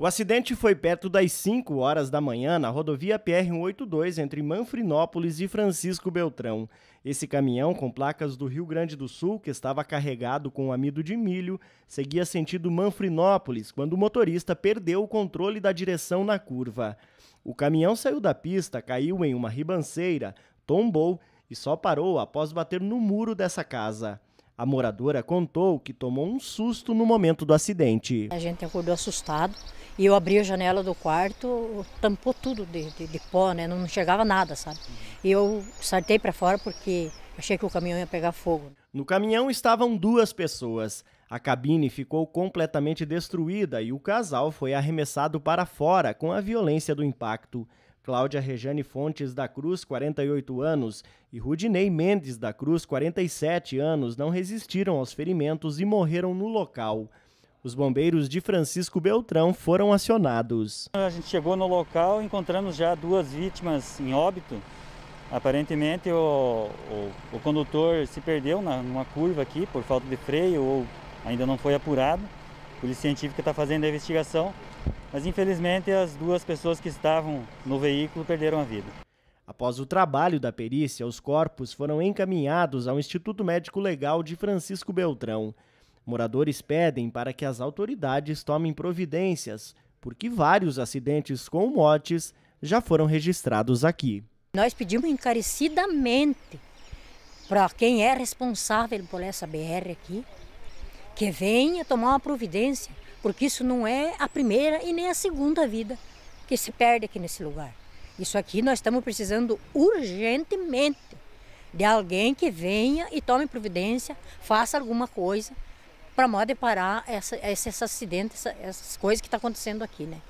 O acidente foi perto das 5 horas da manhã na rodovia PR-182 entre Manfrinópolis e Francisco Beltrão. Esse caminhão com placas do Rio Grande do Sul, que estava carregado com amido de milho, seguia sentido Manfrinópolis quando o motorista perdeu o controle da direção na curva. O caminhão saiu da pista, caiu em uma ribanceira, tombou e só parou após bater no muro dessa casa. A moradora contou que tomou um susto no momento do acidente. A gente acordou assustado e eu abri a janela do quarto, tampou tudo de, de, de pó, né? Não chegava nada, sabe? E eu saltei para fora porque achei que o caminhão ia pegar fogo. No caminhão estavam duas pessoas. A cabine ficou completamente destruída e o casal foi arremessado para fora com a violência do impacto. Cláudia Rejane Fontes da Cruz, 48 anos, e Rudinei Mendes da Cruz, 47 anos, não resistiram aos ferimentos e morreram no local. Os bombeiros de Francisco Beltrão foram acionados. A gente chegou no local, encontramos já duas vítimas em óbito. Aparentemente o, o, o condutor se perdeu na, numa curva aqui por falta de freio ou ainda não foi apurado. A Polícia Científica está fazendo a investigação mas infelizmente as duas pessoas que estavam no veículo perderam a vida. Após o trabalho da perícia, os corpos foram encaminhados ao Instituto Médico Legal de Francisco Beltrão. Moradores pedem para que as autoridades tomem providências, porque vários acidentes com mortes já foram registrados aqui. Nós pedimos encarecidamente para quem é responsável por essa BR aqui que venha tomar uma providência porque isso não é a primeira e nem a segunda vida que se perde aqui nesse lugar. Isso aqui nós estamos precisando urgentemente de alguém que venha e tome providência, faça alguma coisa para modo de parar essa, esse, esse acidente, essa, essas coisas que está acontecendo aqui, né?